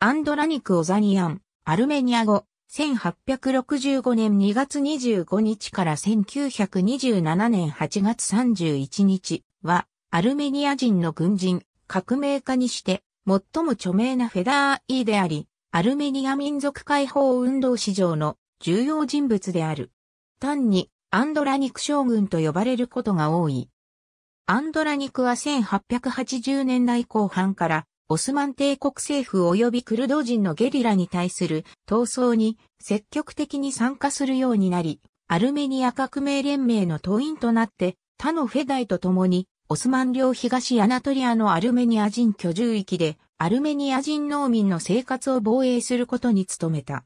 アンドラニク・オザニアン、アルメニア語、1865年2月25日から1927年8月31日は、アルメニア人の軍人、革命家にして、最も著名なフェダー・イーであり、アルメニア民族解放運動史上の重要人物である。単に、アンドラニク将軍と呼ばれることが多い。アンドラニクは1880年代後半からオスマン帝国政府及びクルド人のゲリラに対する闘争に積極的に参加するようになり、アルメニア革命連盟の党員となって他のフェダイと共にオスマン領東アナトリアのアルメニア人居住域でアルメニア人農民の生活を防衛することに努めた。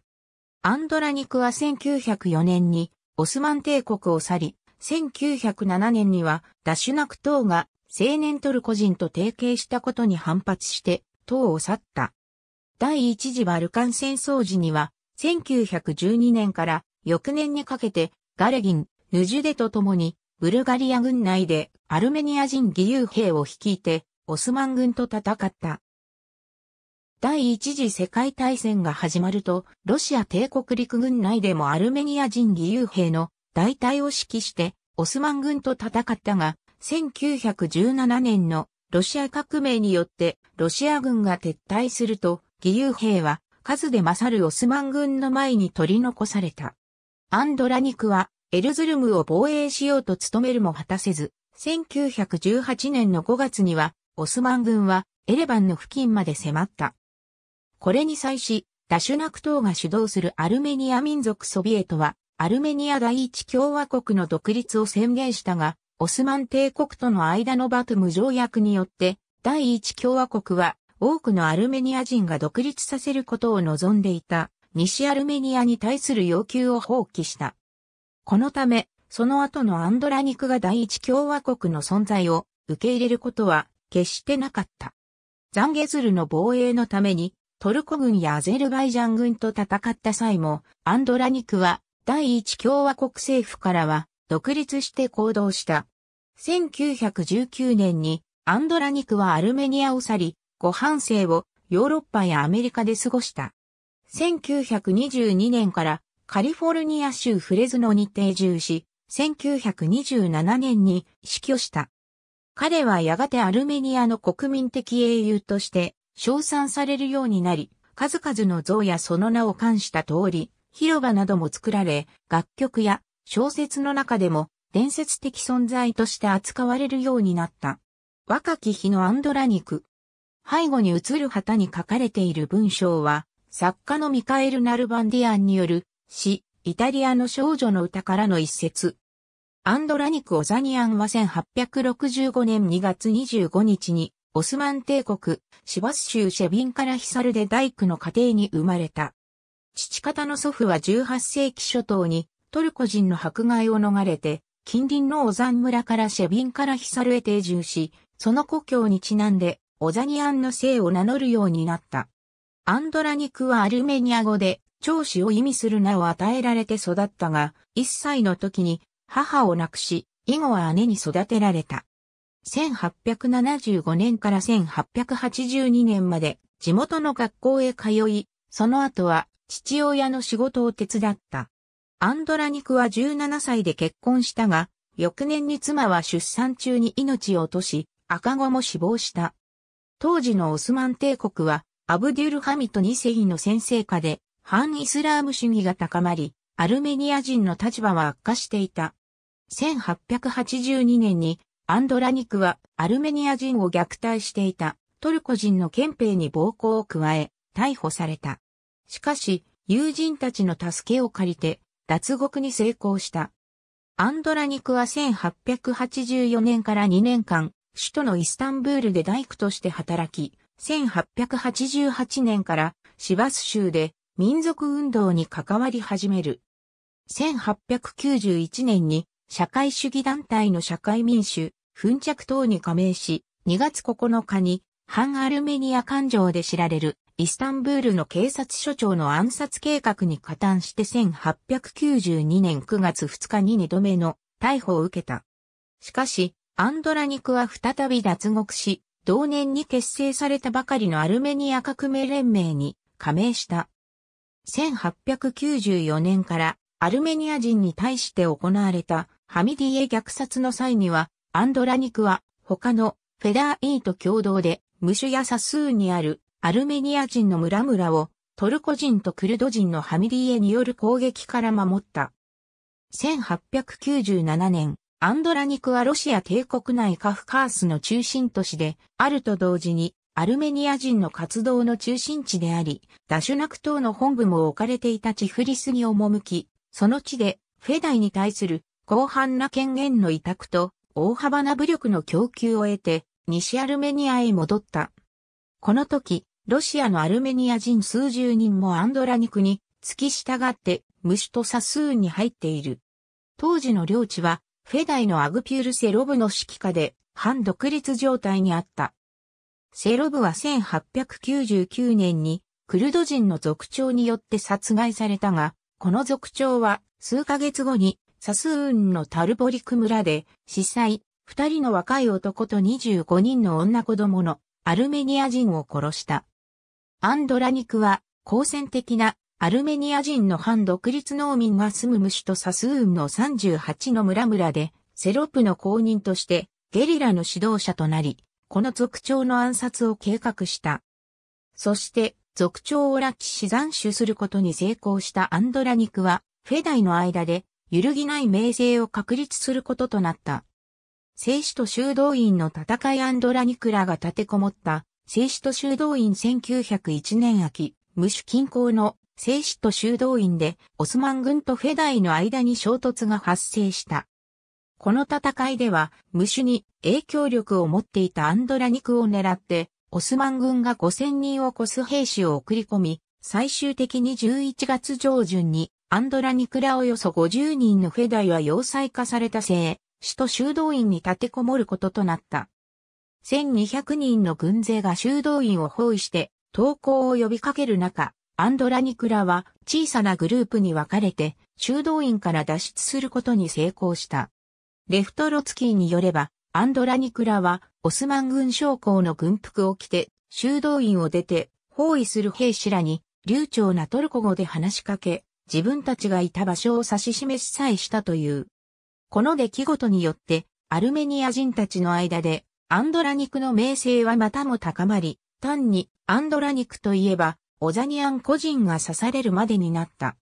アンドラニクは1904年にオスマン帝国を去り、1907年にはダシュナク島が青年トルコ人と提携したことに反発して、党を去った。第一次バルカン戦争時には、1912年から翌年にかけて、ガレギン、ヌジュデと共に、ブルガリア軍内でアルメニア人義勇兵を率いて、オスマン軍と戦った。第一次世界大戦が始まると、ロシア帝国陸軍内でもアルメニア人義勇兵の大隊を指揮して、オスマン軍と戦ったが、1917年のロシア革命によってロシア軍が撤退すると、義勇兵は数で勝るオスマン軍の前に取り残された。アンドラニクはエルズルムを防衛しようと努めるも果たせず、1918年の5月にはオスマン軍はエレバンの付近まで迫った。これに際し、ダシュナク島が主導するアルメニア民族ソビエトは、アルメニア第一共和国の独立を宣言したが、オスマン帝国との間のバトム条約によって、第一共和国は多くのアルメニア人が独立させることを望んでいた西アルメニアに対する要求を放棄した。このため、その後のアンドラニクが第一共和国の存在を受け入れることは決してなかった。ザンゲズルの防衛のためにトルコ軍やアゼルバイジャン軍と戦った際もアンドラニクは第一共和国政府からは独立して行動した。1919年にアンドラニクはアルメニアを去り、後半生をヨーロッパやアメリカで過ごした。1922年からカリフォルニア州フレズノに定住し、1927年に死去した。彼はやがてアルメニアの国民的英雄として称賛されるようになり、数々の像やその名を冠した通り、広場なども作られ、楽曲や小説の中でも伝説的存在として扱われるようになった。若き日のアンドラニク。背後に映る旗に書かれている文章は、作家のミカエル・ナルバンディアンによる詩、イタリアの少女の歌からの一節。アンドラニク・オザニアンは1865年2月25日に、オスマン帝国、シバス州シェビンカラヒサルで大工の家庭に生まれた。父方の祖父は18世紀初頭にトルコ人の迫害を逃れて近隣のオザン村からシェビンからヒサルへ定住し、その故郷にちなんで、オザニアンの姓を名乗るようになった。アンドラニクはアルメニア語で、長子を意味する名を与えられて育ったが、1歳の時に母を亡くし、以後は姉に育てられた。1875年から1882年まで地元の学校へ通い、その後は父親の仕事を手伝った。アンドラニクは17歳で結婚したが、翌年に妻は出産中に命を落とし、赤子も死亡した。当時のオスマン帝国は、アブデュルハミト2世の先生下で、反イスラーム主義が高まり、アルメニア人の立場は悪化していた。1882年に、アンドラニクはアルメニア人を虐待していたトルコ人の憲兵に暴行を加え、逮捕された。しかし、友人たちの助けを借りて、脱獄に成功した。アンドラニクは1884年から2年間、首都のイスタンブールで大工として働き、1888年からシバス州で民族運動に関わり始める。1891年に社会主義団体の社会民主、紛着等に加盟し、2月9日に反アルメニア環状で知られるイスタンブールの警察署長の暗殺計画に加担して1892年9月2日に2度目の逮捕を受けた。しかし、アンドラニクは再び脱獄し、同年に結成されたばかりのアルメニア革命連盟に加盟した。1894年からアルメニア人に対して行われたハミディエ虐殺の際には、アンドラニクは他のフェダーイーと共同で、ムシュ左サスーにあるアルメニア人の村々をトルコ人とクルド人のハミリエによる攻撃から守った。1897年、アンドラニクはロシア帝国内カフカースの中心都市で、あると同時に、アルメニア人の活動の中心地であり、ダシュナク島の本部も置かれていたチフリスに赴き、その地で、フェダイに対する広範な権限の委託と、大幅な武力の供給を得て、西アルメニアへ戻った。この時、ロシアのアルメニア人数十人もアンドラニクに付き従って虫とサスーンに入っている。当時の領地はフェダイのアグピュール・セロブの指揮下で反独立状態にあった。セロブは1899年にクルド人の族長によって殺害されたが、この族長は数ヶ月後にサスーンのタルボリク村で司祭、二人の若い男と25人の女子供のアルメニア人を殺した。アンドラニクは、好戦的なアルメニア人の反独立農民が住むムシュとサスーンの38の村々で、セロプの公認としてゲリラの指導者となり、この族長の暗殺を計画した。そして、族長を拉致し斬首することに成功したアンドラニクは、フェダイの間で揺るぎない名声を確立することとなった。聖子と修道院の戦いアンドラニクラが立てこもった聖使徒修道院1901年秋、無主近郊の聖使徒修道院でオスマン軍とフェダイの間に衝突が発生した。この戦いでは、無主に影響力を持っていたアンドラニクを狙って、オスマン軍が5000人を超す兵士を送り込み、最終的に11月上旬にアンドラニクラおよそ50人のフェダイは要塞化されたせ死と修道院に立てこもることとなった。1200人の軍勢が修道院を包囲して投降を呼びかける中、アンドラニクラは小さなグループに分かれて修道院から脱出することに成功した。レフトロツキーによれば、アンドラニクラはオスマン軍将校の軍服を着て修道院を出て包囲する兵士らに流暢なトルコ語で話しかけ、自分たちがいた場所を指し示しさえしたという。この出来事によって、アルメニア人たちの間でアンドラ肉の名声はまたも高まり、単にアンドラ肉といえば、オザニアン個人が刺されるまでになった。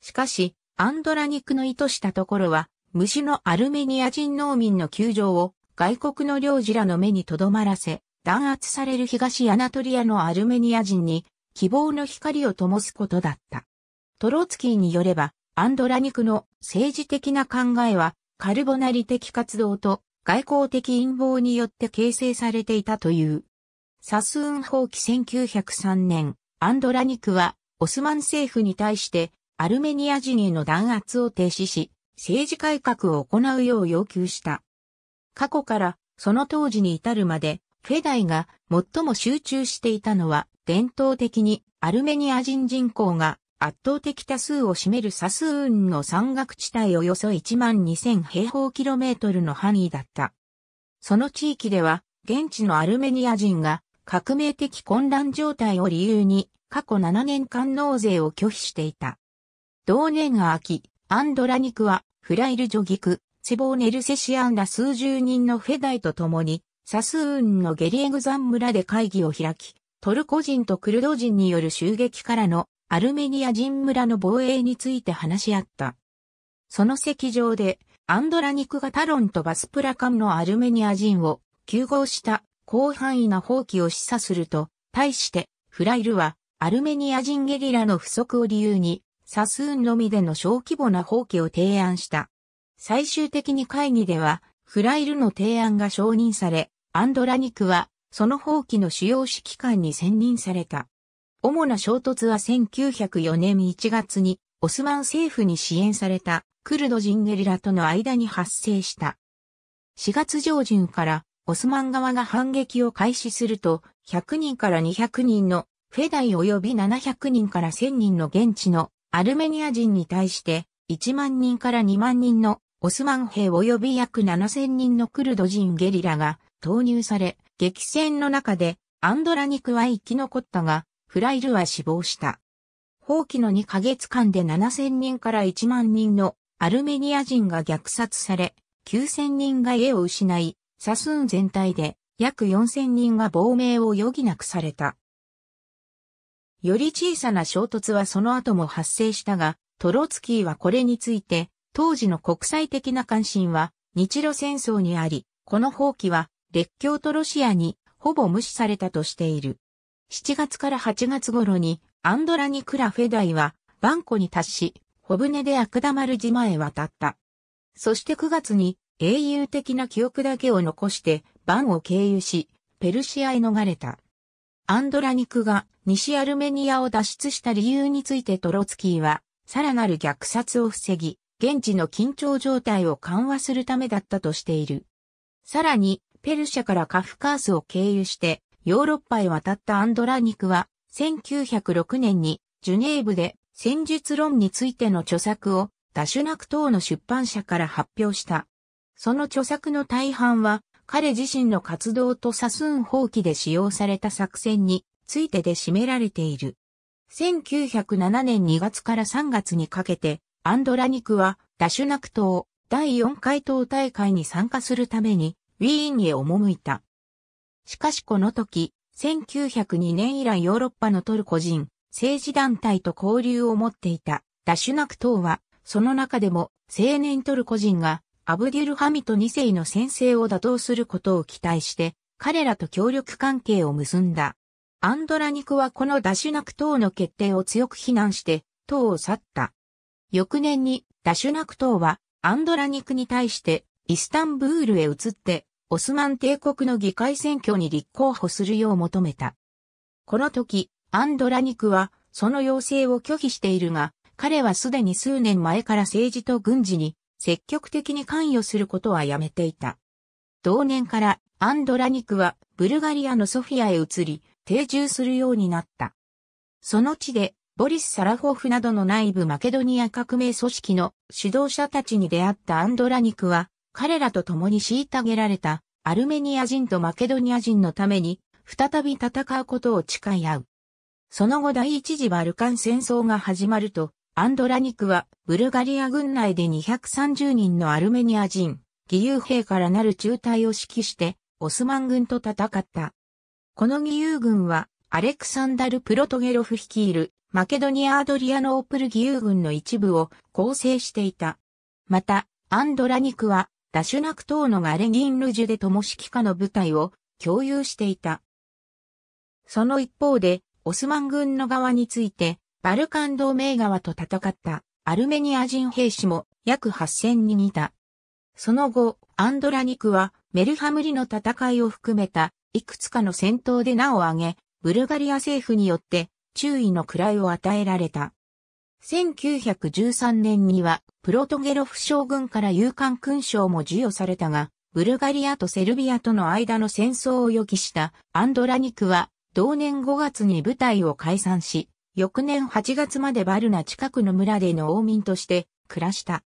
しかし、アンドラ肉の意図したところは、虫のアルメニア人農民の窮状を外国の領事らの目に留まらせ、弾圧される東アナトリアのアルメニア人に希望の光を灯すことだった。トロツキーによれば、アンドラニクの政治的な考えは、カルボナリ的活動と外交的陰謀によって形成されていたという。サスーン放棄1903年、アンドラニクはオスマン政府に対してアルメニア人への弾圧を停止し、政治改革を行うよう要求した。過去からその当時に至るまで、フェダイが最も集中していたのは伝統的にアルメニア人人口が圧倒的多数を占めるサスーンの山岳地帯およそ1万2000平方キロメートルの範囲だった。その地域では、現地のアルメニア人が革命的混乱状態を理由に過去7年間納税を拒否していた。同年秋、アンドラニクはフライルジョギク、セボーネルセシアンら数十人のフェダイと共に、サスーンのゲリエグザン村で会議を開き、トルコ人とクルド人による襲撃からのアルメニア人村の防衛について話し合った。その席上で、アンドラニクがタロンとバスプラカムのアルメニア人を救護した広範囲な放棄を示唆すると、対してフライルはアルメニア人ゲリラの不足を理由にサスーンのみでの小規模な放棄を提案した。最終的に会議ではフライルの提案が承認され、アンドラニクはその放棄の主要指揮官に選任された。主な衝突は1904年1月にオスマン政府に支援されたクルド人ゲリラとの間に発生した。4月上旬からオスマン側が反撃を開始すると100人から200人のフェダイ及び700人から1000人の現地のアルメニア人に対して1万人から2万人のオスマン兵及び約7000人のクルド人ゲリラが投入され激戦の中でアンドラニクは生き残ったがフライルは死亡した。放棄の2ヶ月間で7000人から1万人のアルメニア人が虐殺され、9000人が家を失い、サスーン全体で約4000人が亡命を余儀なくされた。より小さな衝突はその後も発生したが、トロツキーはこれについて、当時の国際的な関心は日露戦争にあり、この放棄は列強とロシアにほぼ無視されたとしている。7月から8月頃にアンドラニクラフェダイはバンコに達し、小船でアクダマル島へ渡った。そして9月に英雄的な記憶だけを残してバンを経由し、ペルシアへ逃れた。アンドラニクが西アルメニアを脱出した理由についてトロツキーは、さらなる虐殺を防ぎ、現地の緊張状態を緩和するためだったとしている。さらに、ペルシャからカフカースを経由して、ヨーロッパへ渡ったアンドラニクは、1906年にジュネーブで戦術論についての著作をダシュナク等の出版社から発表した。その著作の大半は彼自身の活動とサスーン放棄で使用された作戦についてで占められている。1907年2月から3月にかけて、アンドラニクはダシュナク党第4回党大会に参加するためにウィーンへ赴いた。しかしこの時、1902年以来ヨーロッパのトルコ人、政治団体と交流を持っていたダシュナク党は、その中でも青年トルコ人がアブデュルハミト2世の先生を打倒することを期待して、彼らと協力関係を結んだ。アンドラニクはこのダシュナク党の決定を強く非難して、党を去った。翌年にダシュナク党はアンドラニクに対してイスタンブールへ移ってオスマン帝国の議会選挙に立候補するよう求めた。この時、アンドラニクは、その要請を拒否しているが、彼はすでに数年前から政治と軍事に積極的に関与することはやめていた。同年からアンドラニクはブルガリアのソフィアへ移り、定住するようになった。その地で、ボリス・サラホフなどの内部マケドニア革命組織の指導者たちに出会ったアンドラニクは、彼らと共に虐げられたアルメニア人とマケドニア人のために、再び戦うことを誓い合う。その後第一次バルカン戦争が始まると、アンドラニクは、ブルガリア軍内で230人のアルメニア人、義勇兵からなる中隊を指揮して、オスマン軍と戦った。この義勇軍は、アレクサンダル・プロトゲロフ率いる、マケドニア・アドリアノープル義勇軍の一部を構成していた。また、アンドラニクは、ダシュナクトーノがレギンルジュでともしきの部隊を共有していた。その一方で、オスマン軍の側について、バルカン同盟側と戦ったアルメニア人兵士も約8000人いた。その後、アンドラニクはメルハムリの戦いを含めたいくつかの戦闘で名を挙げ、ブルガリア政府によって注意の位を与えられた。1913年には、プロトゲロフ将軍から勇敢勲章も授与されたが、ブルガリアとセルビアとの間の戦争を予期したアンドラニクは、同年5月に部隊を解散し、翌年8月までバルナ近くの村での農民として暮らした。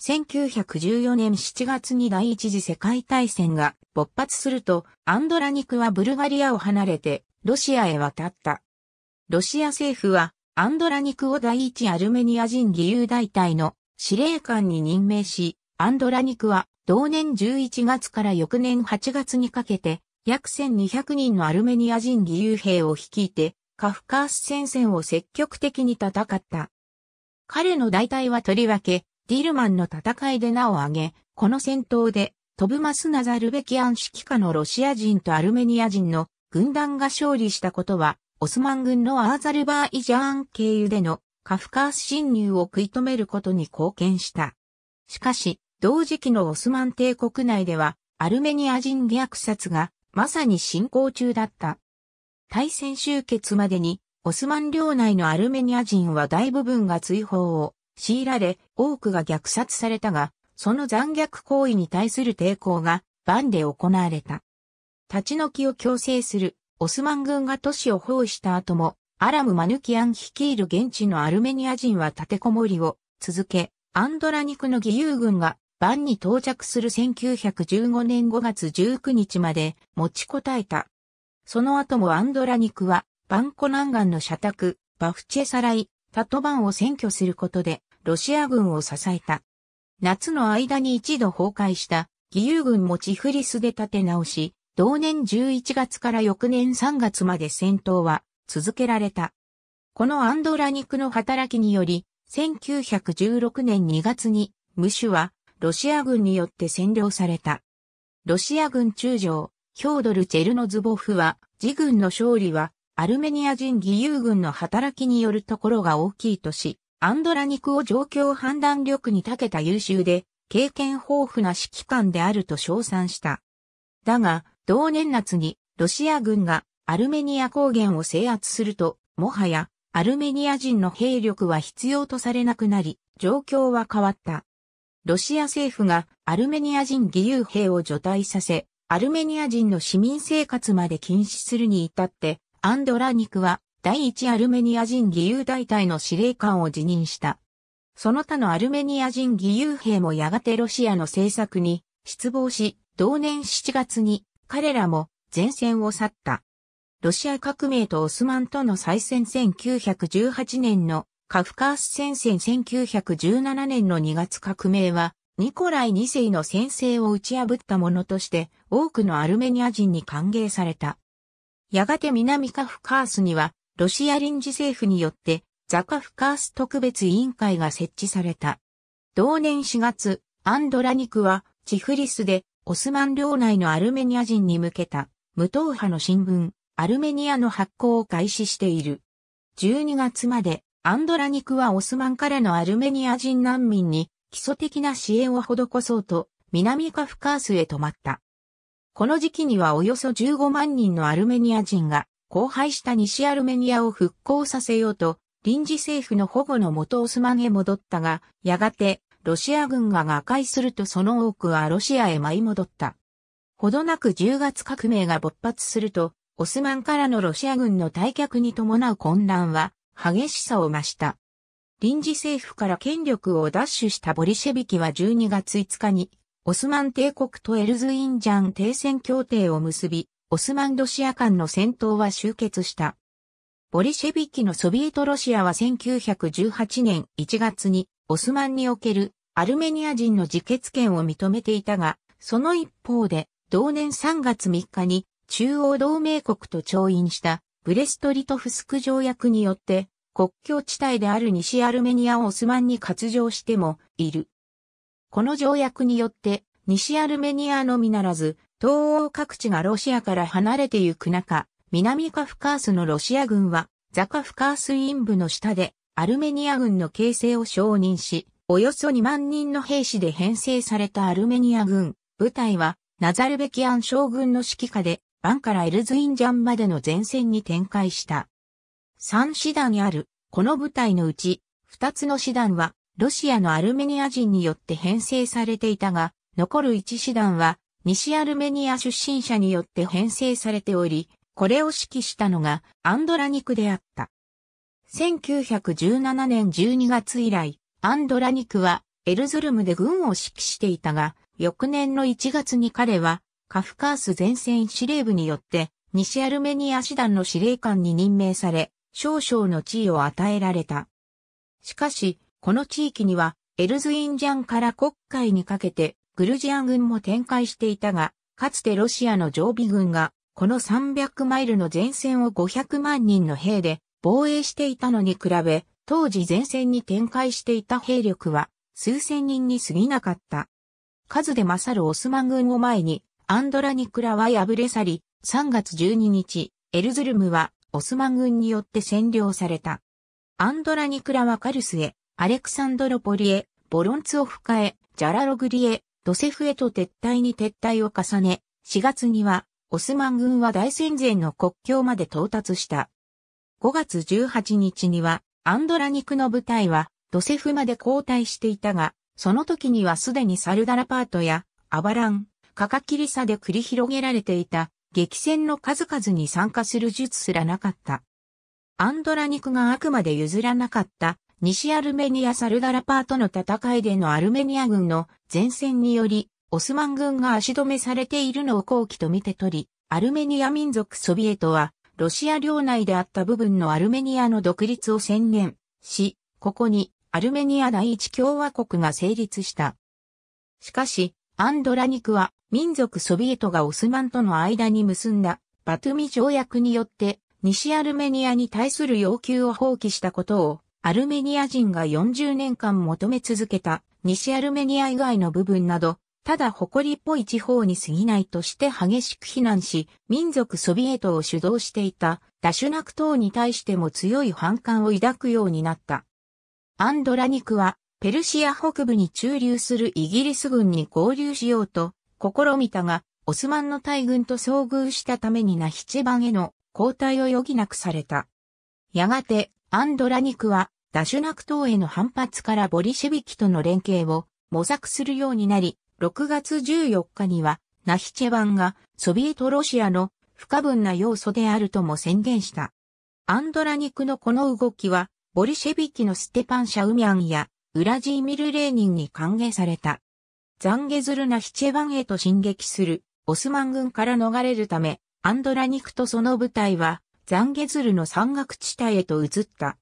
1914年7月に第一次世界大戦が勃発すると、アンドラニクはブルガリアを離れてロシアへ渡った。ロシア政府はアンドラニクを第一アルメニア人義勇大隊の司令官に任命し、アンドラニクは同年11月から翌年8月にかけて約1200人のアルメニア人義勇兵を率いてカフカース戦線を積極的に戦った。彼の大隊はとりわけディルマンの戦いで名を挙げ、この戦闘でトブマス・ナザルベキアン指揮下のロシア人とアルメニア人の軍団が勝利したことはオスマン軍のアーザルバーイジャーン経由でのカフカース侵入を食い止めることに貢献した。しかし、同時期のオスマン帝国内では、アルメニア人虐殺がまさに進行中だった。大戦終結までに、オスマン領内のアルメニア人は大部分が追放を強いられ、多くが虐殺されたが、その残虐行為に対する抵抗が、バンで行われた。立ち退きを強制するオスマン軍が都市を包囲した後も、アラム・マヌキアン率いる現地のアルメニア人は立てこもりを続け、アンドラニクの義勇軍がバンに到着する1915年5月19日まで持ちこたえた。その後もアンドラニクは、バンコ南岸の社宅、バフチェサライ、タトバンを占拠することで、ロシア軍を支えた。夏の間に一度崩壊した義勇軍もチフリスで立て直し、同年11月から翌年3月まで戦闘は続けられた。このアンドラニクの働きにより、1916年2月にムシュはロシア軍によって占領された。ロシア軍中将、ヒョードル・チェルノズボフは、自軍の勝利は、アルメニア人義勇軍の働きによるところが大きいとし、アンドラニクを状況判断力に長けた優秀で、経験豊富な指揮官であると称賛した。だが、同年夏にロシア軍がアルメニア高原を制圧すると、もはやアルメニア人の兵力は必要とされなくなり、状況は変わった。ロシア政府がアルメニア人義勇兵を除隊させ、アルメニア人の市民生活まで禁止するに至って、アンドラニクは第一アルメニア人義勇大隊の司令官を辞任した。その他のアルメニア人義勇兵もやがてロシアの政策に失望し、同年7月に彼らも前線を去った。ロシア革命とオスマンとの再戦1918年のカフカース戦線1917年の2月革命はニコライ2世の先制を打ち破ったものとして多くのアルメニア人に歓迎された。やがて南カフカースにはロシア臨時政府によってザカフカース特別委員会が設置された。同年4月、アンドラニクはチフリスでオスマン領内のアルメニア人に向けた無党派の新聞、アルメニアの発行を開始している。12月までアンドラニクはオスマンからのアルメニア人難民に基礎的な支援を施そうと南カフカースへ泊まった。この時期にはおよそ15万人のアルメニア人が荒廃した西アルメニアを復興させようと臨時政府の保護のもとオスマンへ戻ったが、やがてロシア軍が瓦解するとその多くはロシアへ舞い戻った。ほどなく10月革命が勃発すると、オスマンからのロシア軍の退却に伴う混乱は激しさを増した。臨時政府から権力を奪取したボリシェビキは12月5日に、オスマン帝国とエルズインジャン停戦協定を結び、オスマンロシア間の戦闘は終結した。ボリシェビキのソビエトロシアは1918年1月にオスマンにおけるアルメニア人の自決権を認めていたが、その一方で、同年3月3日に中央同盟国と調印したブレストリトフスク条約によって、国境地帯である西アルメニアをオスマンに割譲してもいる。この条約によって、西アルメニアのみならず、東欧各地がロシアから離れてゆく中、南カフカースのロシア軍は、ザカフカースイ部の下で、アルメニア軍の形成を承認し、およそ2万人の兵士で編成されたアルメニア軍、部隊は、ナザルベキアン将軍の指揮下で、バンからエルズインジャンまでの前線に展開した。3師団ある、この部隊のうち、2つの師団は、ロシアのアルメニア人によって編成されていたが、残る1師団は、西アルメニア出身者によって編成されており、これを指揮したのがアンドラニクであった。1917年12月以来、アンドラニクはエルズルムで軍を指揮していたが、翌年の1月に彼はカフカース前線司令部によって西アルメニア師団の司令官に任命され、少々の地位を与えられた。しかし、この地域にはエルズインジャンから国会にかけてグルジア軍も展開していたが、かつてロシアの常備軍がこの300マイルの前線を500万人の兵で防衛していたのに比べ、当時前線に展開していた兵力は数千人に過ぎなかった。数で勝るオスマン軍を前にアンドラニクラは敗れ去り、3月12日、エルズルムはオスマン軍によって占領された。アンドラニクラはカルスへ、アレクサンドロポリへ、ボロンツオフカへ、ジャラログリへ、ドセフへと撤退に撤退を重ね、4月には、オスマン軍は大戦前の国境まで到達した。5月18日には、アンドラニクの部隊はドセフまで後退していたが、その時にはすでにサルダラパートやアバラン、カカキリサで繰り広げられていた激戦の数々に参加する術すらなかった。アンドラニクがあくまで譲らなかった西アルメニアサルダラパートの戦いでのアルメニア軍の前線によりオスマン軍が足止めされているのを後期と見て取り、アルメニア民族ソビエトはロシア領内であった部分のアルメニアの独立を宣言し、ここにアルメニア第一共和国が成立した。しかし、アンドラニクは民族ソビエトがオスマンとの間に結んだバトゥミ条約によって西アルメニアに対する要求を放棄したことをアルメニア人が40年間求め続けた西アルメニア以外の部分などただ誇りっぽい地方に過ぎないとして激しく非難し、民族ソビエトを主導していたダシュナク島に対しても強い反感を抱くようになった。アンドラニクは、ペルシア北部に駐留するイギリス軍に合流しようと、試みたが、オスマンの大軍と遭遇したためにナヒチバンへの交代を余儀なくされた。やがて、アンドラニクは、ダシュナク党への反発からボリシェビキとの連携を模索するようになり、6月14日には、ナヒチェワンがソビエトロシアの不可分な要素であるとも宣言した。アンドラニクのこの動きは、ボリシェビキのステパン・シャウミャンや、ウラジーミル・レーニンに歓迎された。ザンゲズルナヒチェワンへと進撃する、オスマン軍から逃れるため、アンドラニクとその部隊は、ザンゲズルの山岳地帯へと移った。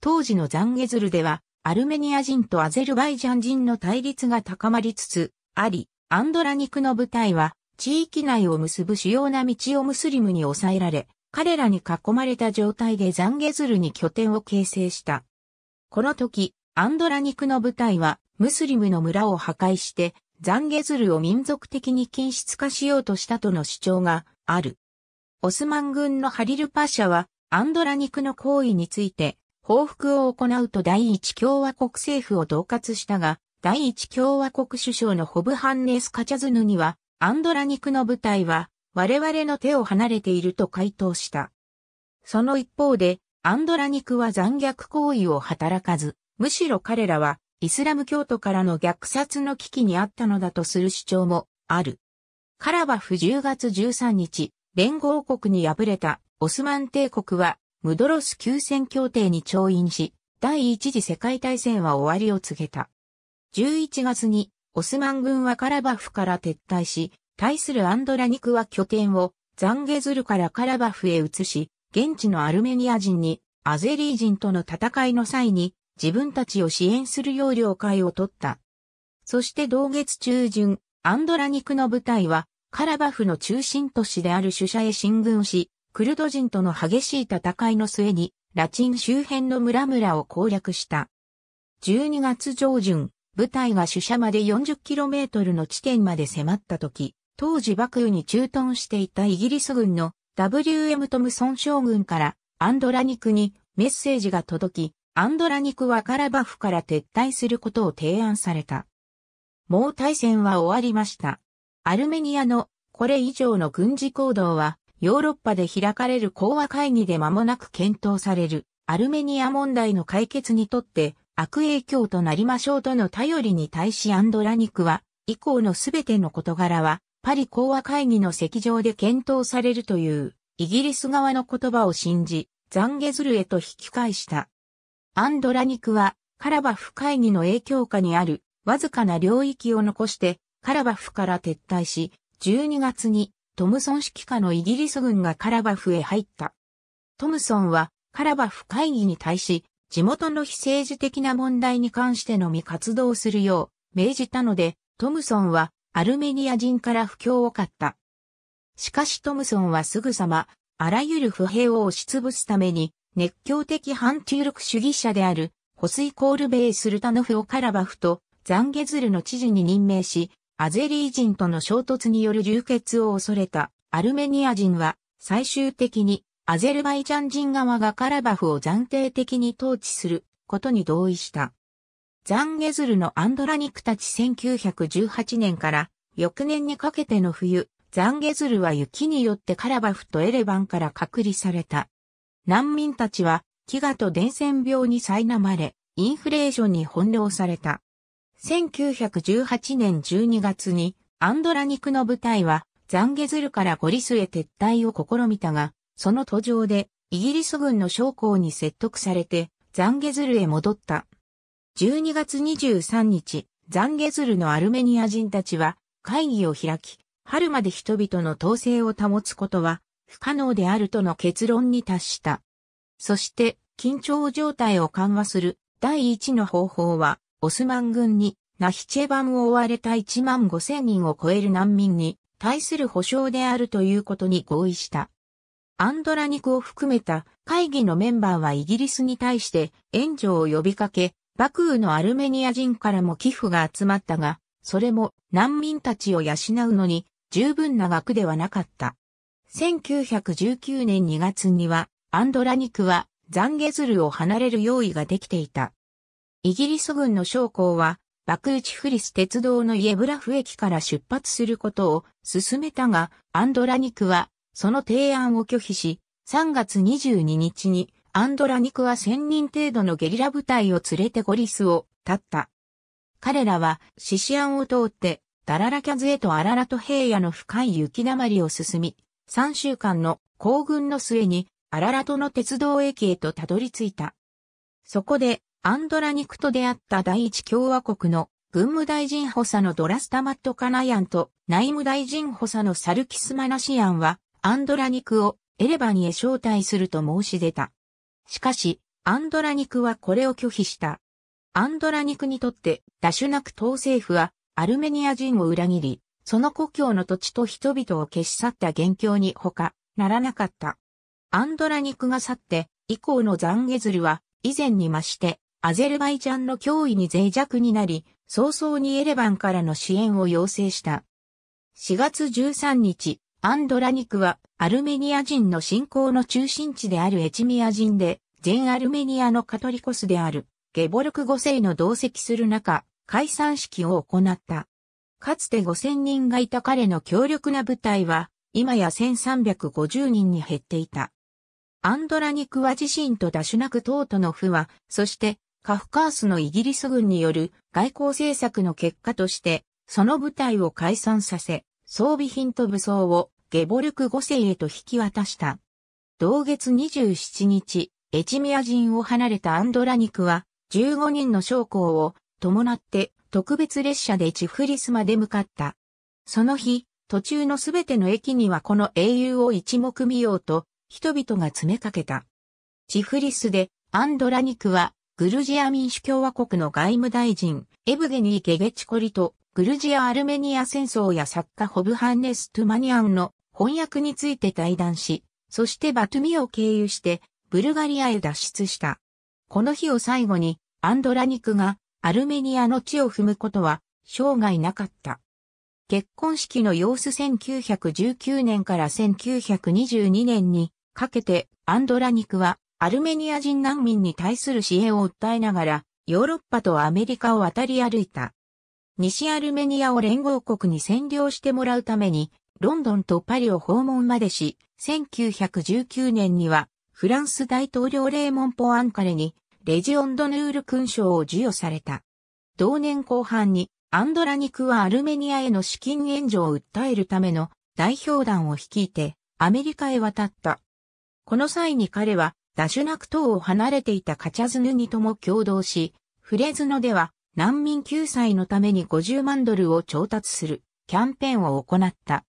当時のザンゲズルでは、アルメニア人とアゼルバイジャン人の対立が高まりつつあり、アンドラニクの部隊は地域内を結ぶ主要な道をムスリムに抑えられ、彼らに囲まれた状態でザンゲズルに拠点を形成した。この時、アンドラニクの部隊はムスリムの村を破壊して、ザンゲズルを民族的に均質化しようとしたとの主張がある。オスマン軍のハリルパシャはアンドラニクの行為について報復を行うと第一共和国政府を統括したが、第一共和国首相のホブハンネス・カチャズヌには、アンドラニクの部隊は、我々の手を離れていると回答した。その一方で、アンドラニクは残虐行為を働かず、むしろ彼らは、イスラム教徒からの虐殺の危機にあったのだとする主張もある。カラバフ10月13日、連合国に敗れたオスマン帝国はムドロス休戦協定に調印し、第一次世界大戦は終わりを告げた。11月に、オスマン軍はカラバフから撤退し、対するアンドラニクは拠点をザンゲズルからカラバフへ移し、現地のアルメニア人にアゼリー人との戦いの際に自分たちを支援する要領会を取った。そして同月中旬、アンドラニクの部隊はカラバフの中心都市である主社へ進軍し、クルド人との激しい戦いの末に、ラチン周辺の村々を攻略した。12月上旬、部隊が主車まで 40km の地点まで迫った時、当時幕府に駐屯していたイギリス軍の WM トムソン将軍からアンドラニクにメッセージが届き、アンドラニクはカラバフから撤退することを提案された。もう大戦は終わりました。アルメニアのこれ以上の軍事行動はヨーロッパで開かれる講和会議で間もなく検討されるアルメニア問題の解決にとって悪影響となりましょうとの頼りに対しアンドラニクは以降のすべての事柄はパリ講和会議の席上で検討されるというイギリス側の言葉を信じザンゲズルへと引き返した。アンドラニクはカラバフ会議の影響下にあるわずかな領域を残してカラバフから撤退し、12月にトムソン指揮下のイギリス軍がカラバフへ入った。トムソンはカラバフ会議に対し、地元の非政治的な問題に関してのみ活動するよう命じたので、トムソンはアルメニア人から不況を買った。しかしトムソンはすぐさま、あらゆる不平を押し潰すために、熱狂的反中力主義者である、ホスイコールベイ・スルタノフをカラバフとザンゲズルの知事に任命し、アゼリー人との衝突による流血を恐れたアルメニア人は最終的にアゼルバイジャン人側がカラバフを暫定的に統治することに同意した。ザンゲズルのアンドラニクたち1918年から翌年にかけての冬、ザンゲズルは雪によってカラバフとエレバンから隔離された。難民たちは飢餓と伝染病に苛まれ、インフレーションに翻弄された。1918年12月にアンドラニクの部隊はザンゲズルからゴリスへ撤退を試みたが、その途上でイギリス軍の将校に説得されてザンゲズルへ戻った。12月23日、ザンゲズルのアルメニア人たちは会議を開き、春まで人々の統制を保つことは不可能であるとの結論に達した。そして、緊張状態を緩和する第一の方法は、オスマン軍にナヒチェバンを追われた1万5千人を超える難民に対する保障であるということに合意した。アンドラニクを含めた会議のメンバーはイギリスに対して援助を呼びかけ、バクーのアルメニア人からも寄付が集まったが、それも難民たちを養うのに十分な額ではなかった。1919年2月にはアンドラニクはザンゲズルを離れる用意ができていた。イギリス軍の将校は、爆打ちフリス鉄道のイエブラフ駅から出発することを進めたが、アンドラニクは、その提案を拒否し、3月22日に、アンドラニクは1000人程度のゲリラ部隊を連れてゴリスを立った。彼らは、シシアンを通って、ダララキャズへとアララト平野の深い雪だまりを進み、3週間の行軍の末に、アララトの鉄道駅へとたどり着いた。そこで、アンドラニクと出会った第一共和国の軍務大臣補佐のドラスタマットカナヤンと内務大臣補佐のサルキスマナシアンはアンドラニクをエレバニへ招待すると申し出た。しかし、アンドラニクはこれを拒否した。アンドラニクにとってダシュナク党政府はアルメニア人を裏切り、その故郷の土地と人々を消し去った元凶に他ならなかった。アンドラニクが去って以降のザンゲズルは以前に増してアゼルバイジャンの脅威に脆弱になり、早々にエレバンからの支援を要請した。4月13日、アンドラニクはアルメニア人の信仰の中心地であるエチミア人で、全アルメニアのカトリコスであるゲボルク5世の同席する中、解散式を行った。かつて5000人がいた彼の強力な部隊は、今や1350人に減っていた。アンドラニクは自身とダシュナクトートの父は、そしてカフカースのイギリス軍による外交政策の結果として、その部隊を解散させ、装備品と武装をゲボルク5世へと引き渡した。同月27日、エチミア人を離れたアンドラニクは、15人の将校を伴って特別列車でチフリスまで向かった。その日、途中のすべての駅にはこの英雄を一目見ようと、人々が詰めかけた。チフリスで、アンドラニクはグルジア民主共和国の外務大臣、エブゲニー・ゲゲチコリと、グルジア・アルメニア戦争や作家ホブハンネス・トゥマニアンの翻訳について対談し、そしてバトゥミを経由して、ブルガリアへ脱出した。この日を最後に、アンドラニクが、アルメニアの地を踏むことは、生涯なかった。結婚式の様子1919年から1922年にかけてアンドラニクはアルメニア人難民に対する支援を訴えながら、ヨーロッパとアメリカを渡り歩いた。西アルメニアを連合国に占領してもらうために、ロンドンとパリを訪問までし、1919年には、フランス大統領レーモン・ポアンカレに、レジオンドヌール勲章を授与された。同年後半に、アンドラニクはアルメニアへの資金援助を訴えるための代表団を率いて、アメリカへ渡った。この際に彼は、ダシュナク島を離れていたカチャズヌニとも共同し、フレズノでは難民救済のために50万ドルを調達するキャンペーンを行った。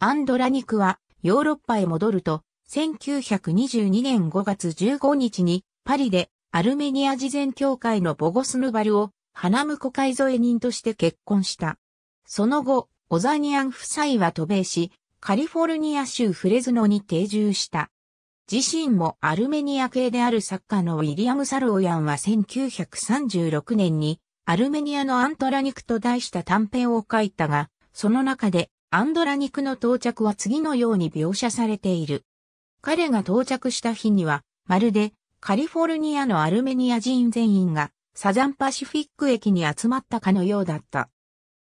アンドラニクはヨーロッパへ戻ると、1922年5月15日にパリでアルメニア事前協会のボゴスヌバルを花婿添え人として結婚した。その後、オザニアン夫妻は渡米し、カリフォルニア州フレズノに定住した。自身もアルメニア系である作家のウィリアム・サローヤンは1936年にアルメニアのアントラニクと題した短編を書いたが、その中でアンドラニクの到着は次のように描写されている。彼が到着した日には、まるでカリフォルニアのアルメニア人全員がサザンパシフィック駅に集まったかのようだった。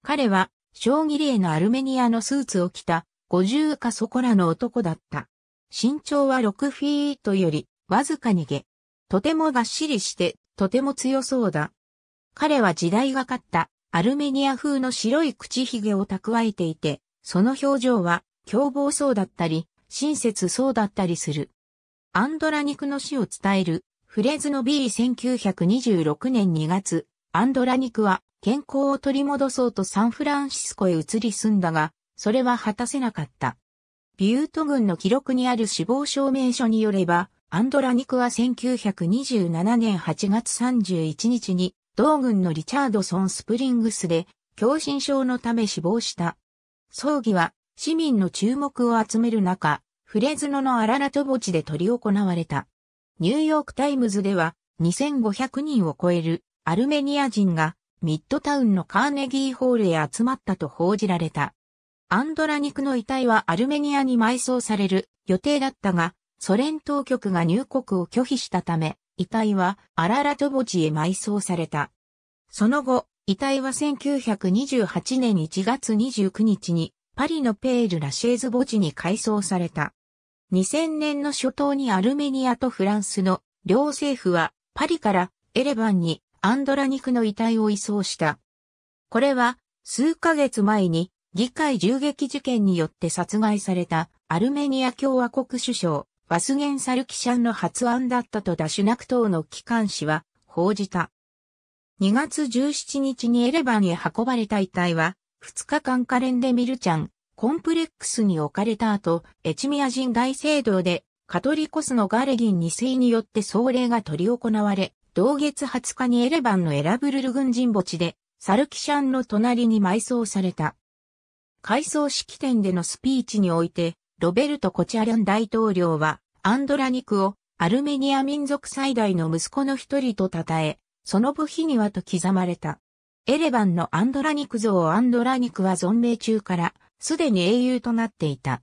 彼は、小儀例のアルメニアのスーツを着た、50かそこらの男だった。身長は6フィートより、わずかに下。とてもがっしりして、とても強そうだ。彼は時代がかったアルメニア風の白い口ひげを蓄えていて、その表情は凶暴そうだったり、親切そうだったりする。アンドラニクの死を伝えるフレーズの B1926 年2月、アンドラニクは健康を取り戻そうとサンフランシスコへ移り住んだが、それは果たせなかった。ビュート軍の記録にある死亡証明書によれば、アンドラニクは1927年8月31日に、同軍のリチャードソン・スプリングスで、狭心症のため死亡した。葬儀は、市民の注目を集める中、フレズノのアララト墓地で執り行われた。ニューヨークタイムズでは、2500人を超えるアルメニア人がミッドタウンのカーネギーホールへ集まったと報じられた。アンドラニクの遺体はアルメニアに埋葬される予定だったが、ソ連当局が入国を拒否したため、遺体はアララト墓地へ埋葬された。その後、遺体は1928年1月29日にパリのペール・ラシェーズ墓地に改装された。2000年の初頭にアルメニアとフランスの両政府はパリからエレバンにアンドラニクの遺体を移送した。これは数ヶ月前に議会銃撃事件によって殺害されたアルメニア共和国首相、ワスゲン・サルキシャンの発案だったとダシュナク党の機関紙は報じた。2月17日にエレバンへ運ばれた遺体は、2日間カレンデミルチャン、コンプレックスに置かれた後、エチミア人大聖堂で、カトリコスのガレギン2世によって葬礼が取り行われ、同月20日にエレバンのエラブルル軍人墓地で、サルキシャンの隣に埋葬された。回想式典でのスピーチにおいて、ロベルト・コチャリャン大統領は、アンドラニクをアルメニア民族最大の息子の一人と称え、その部品にはと刻まれた。エレバンのアンドラニク像アンドラニクは存命中から、すでに英雄となっていた。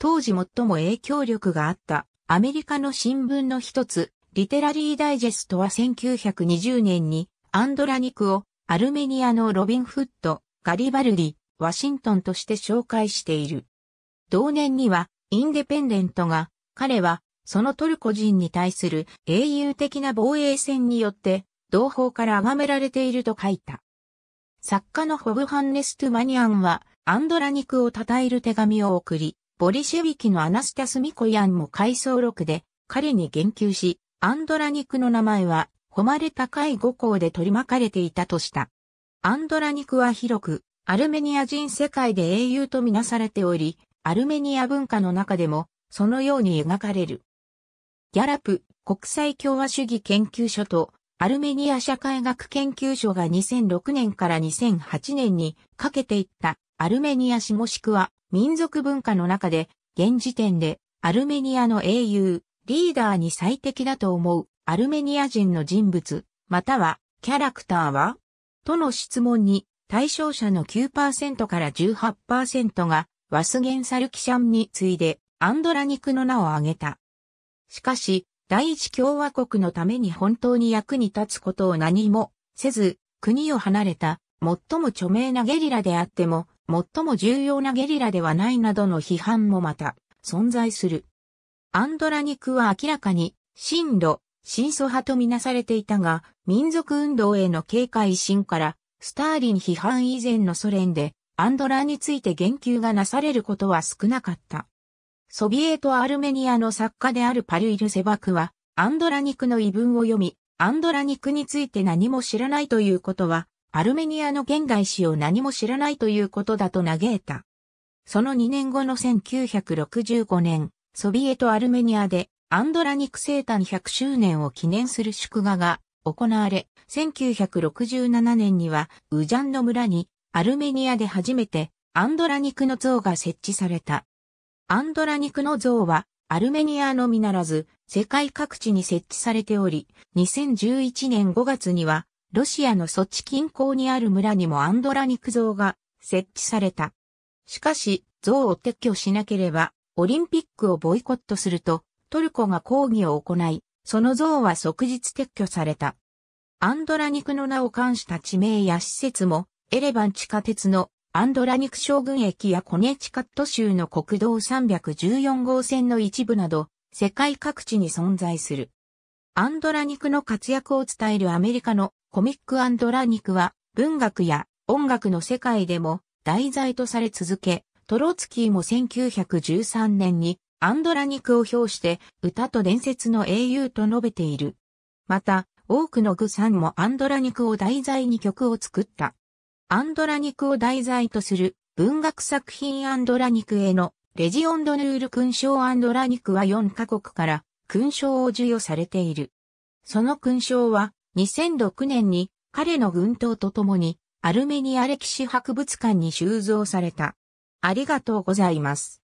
当時最も影響力があったアメリカの新聞の一つ、リテラリーダイジェストは1920年にアンドラニクをアルメニアのロビンフッドガリバルディ、ワシントンとして紹介している。同年には、インデペンデントが、彼は、そのトルコ人に対する英雄的な防衛戦によって、同胞から崇められていると書いた。作家のホブハンネス・トゥマニアンは、アンドラニクを称える手紙を送り、ボリシェビキのアナスタス・ミコヤンも回想録で、彼に言及し、アンドラニクの名前は、誉れ高い五校で取り巻かれていたとした。アンドラニクは広く、アルメニア人世界で英雄とみなされており、アルメニア文化の中でも、そのように描かれる。ギャラプ国際共和主義研究所とアルメニア社会学研究所が2006年から2008年にかけていったアルメニア史もしくは民族文化の中で現時点でアルメニアの英雄、リーダーに最適だと思うアルメニア人の人物、またはキャラクターはとの質問に、対象者の9%から18%が、ワスゲンサルキシャンに次いで、アンドラニクの名を挙げた。しかし、第一共和国のために本当に役に立つことを何もせず、国を離れた、最も著名なゲリラであっても、最も重要なゲリラではないなどの批判もまた、存在する。アンドラニクは明らかに、進路、新祖派とみなされていたが、民族運動への警戒心から、スターリン批判以前のソ連で、アンドラについて言及がなされることは少なかった。ソビエトアルメニアの作家であるパルイル・セバクは、アンドラニクの異文を読み、アンドラニクについて何も知らないということは、アルメニアの現代史を何も知らないということだと嘆いた。その2年後の1965年、ソビエトアルメニアでアンドラニク生誕100周年を記念する祝賀が行われ、1967年にはウジャンの村にアルメニアで初めてアンドラニクの像が設置された。アンドラニクの像はアルメニアのみならず世界各地に設置されており、2011年5月にはロシアのソチ近郊にある村にもアンドラニク像が設置された。しかし、像を撤去しなければオリンピックをボイコットするとトルコが抗議を行い、その像は即日撤去された。アンドラニクの名を冠した地名や施設も、エレバン地下鉄のアンドラニク将軍駅やコネチカット州の国道314号線の一部など、世界各地に存在する。アンドラニクの活躍を伝えるアメリカのコミックアンドラニクは文学や音楽の世界でも題材とされ続け、トロツキーも1913年にアンドラニクを表して歌と伝説の英雄と述べている。また、多くのグさんもアンドラニクを題材に曲を作った。アンドラニクを題材とする文学作品アンドラニクへのレジオンドヌール勲章アンドラニクは4カ国から勲章を授与されている。その勲章は2006年に彼の軍刀とともにアルメニア歴史博物館に収蔵された。ありがとうございます。